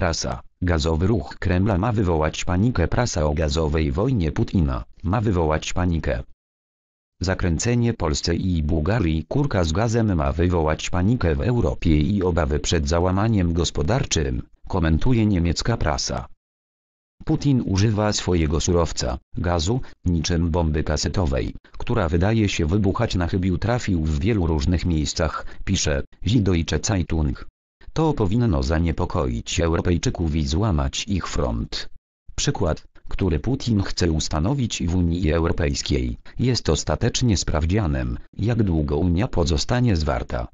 prasa. Gazowy ruch Kremla ma wywołać panikę. Prasa o gazowej wojnie Putina ma wywołać panikę. Zakręcenie Polsce i Bułgarii kurka z gazem ma wywołać panikę w Europie i obawy przed załamaniem gospodarczym, komentuje niemiecka prasa. Putin używa swojego surowca, gazu, niczym bomby kasetowej, która wydaje się wybuchać na chybił trafił w wielu różnych miejscach, pisze Zidojcze Zeitung. To powinno zaniepokoić Europejczyków i złamać ich front. Przykład, który Putin chce ustanowić w Unii Europejskiej, jest ostatecznie sprawdzianem, jak długo Unia pozostanie zwarta.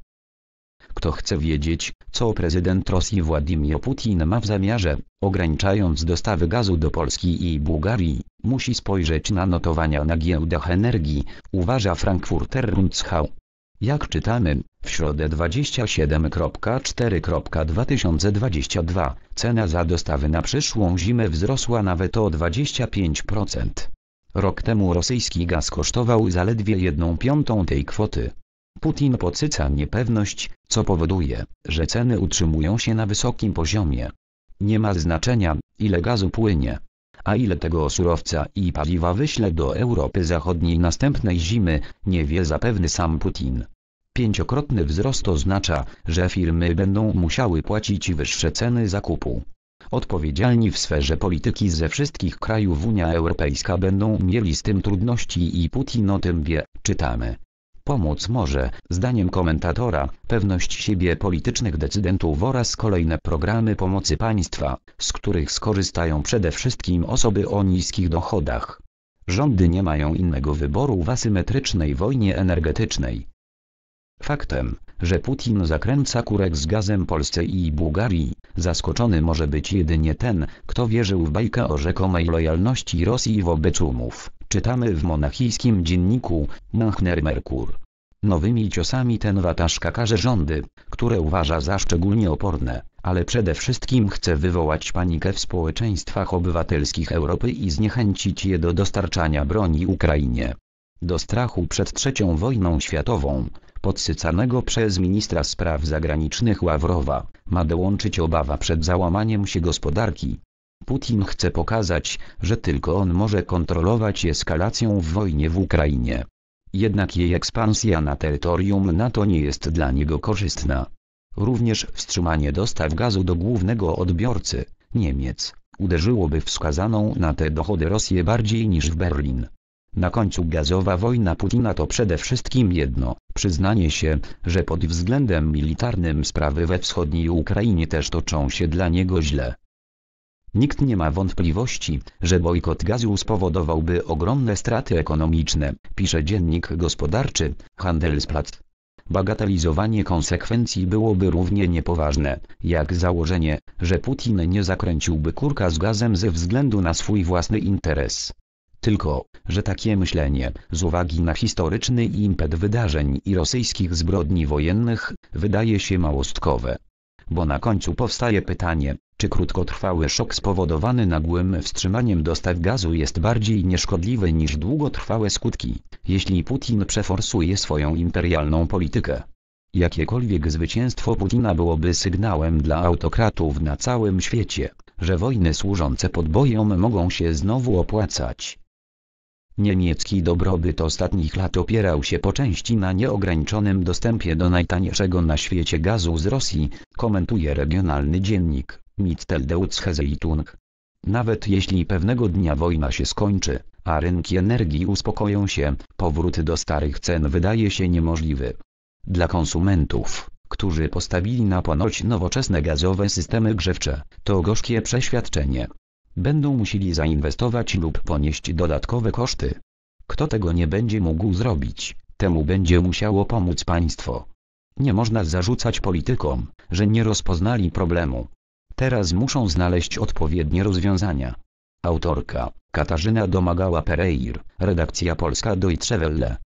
Kto chce wiedzieć, co prezydent Rosji Władimir Putin ma w zamiarze, ograniczając dostawy gazu do Polski i Bułgarii, musi spojrzeć na notowania na giełdach energii, uważa Frankfurter Rundschau. Jak czytamy, w środę 27.4.2022 cena za dostawy na przyszłą zimę wzrosła nawet o 25%. Rok temu rosyjski gaz kosztował zaledwie 1 piątą tej kwoty. Putin podsyca niepewność, co powoduje, że ceny utrzymują się na wysokim poziomie. Nie ma znaczenia, ile gazu płynie, a ile tego surowca i paliwa wyśle do Europy Zachodniej następnej zimy, nie wie zapewne sam Putin. Pięciokrotny wzrost oznacza, że firmy będą musiały płacić wyższe ceny zakupu. Odpowiedzialni w sferze polityki ze wszystkich krajów Unia Europejska będą mieli z tym trudności i Putin o tym wie, czytamy. Pomóc może, zdaniem komentatora, pewność siebie politycznych decydentów oraz kolejne programy pomocy państwa, z których skorzystają przede wszystkim osoby o niskich dochodach. Rządy nie mają innego wyboru w asymetrycznej wojnie energetycznej. Faktem, że Putin zakręca kurek z gazem Polsce i Bułgarii, zaskoczony może być jedynie ten, kto wierzył w bajkę o rzekomej lojalności Rosji wobec umów, czytamy w monachijskim dzienniku Machner Merkur. Nowymi ciosami ten watażka każe rządy, które uważa za szczególnie oporne, ale przede wszystkim chce wywołać panikę w społeczeństwach obywatelskich Europy i zniechęcić je do dostarczania broni Ukrainie do strachu przed trzecią wojną światową, podsycanego przez ministra spraw zagranicznych Ławrowa, ma dołączyć obawa przed załamaniem się gospodarki. Putin chce pokazać, że tylko on może kontrolować eskalację w wojnie w Ukrainie. Jednak jej ekspansja na terytorium NATO nie jest dla niego korzystna. Również wstrzymanie dostaw gazu do głównego odbiorcy, Niemiec, uderzyłoby wskazaną na te dochody Rosję bardziej niż w Berlin. Na końcu gazowa wojna Putina to przede wszystkim jedno, przyznanie się, że pod względem militarnym sprawy we wschodniej Ukrainie też toczą się dla niego źle. Nikt nie ma wątpliwości, że bojkot gazu spowodowałby ogromne straty ekonomiczne, pisze dziennik gospodarczy Handelsblatt. Bagatelizowanie konsekwencji byłoby równie niepoważne, jak założenie, że Putin nie zakręciłby kurka z gazem ze względu na swój własny interes tylko, że takie myślenie, z uwagi na historyczny impet wydarzeń i rosyjskich zbrodni wojennych, wydaje się małostkowe. Bo na końcu powstaje pytanie, czy krótkotrwały szok spowodowany nagłym wstrzymaniem dostaw gazu jest bardziej nieszkodliwy niż długotrwałe skutki, jeśli Putin przeforsuje swoją imperialną politykę? Jakiekolwiek zwycięstwo Putina byłoby sygnałem dla autokratów na całym świecie, że wojny służące podbojom mogą się znowu opłacać. Niemiecki dobrobyt ostatnich lat opierał się po części na nieograniczonym dostępie do najtańszego na świecie gazu z Rosji, komentuje regionalny dziennik Mitteldeutsche Nawet jeśli pewnego dnia wojna się skończy, a rynki energii uspokoją się, powrót do starych cen wydaje się niemożliwy. Dla konsumentów, którzy postawili na ponoć nowoczesne gazowe systemy grzewcze, to gorzkie przeświadczenie będą musieli zainwestować lub ponieść dodatkowe koszty. Kto tego nie będzie mógł zrobić, temu będzie musiało pomóc państwo. Nie można zarzucać politykom, że nie rozpoznali problemu. Teraz muszą znaleźć odpowiednie rozwiązania. Autorka Katarzyna Domagała Pereir, redakcja polska Deutsche Welle.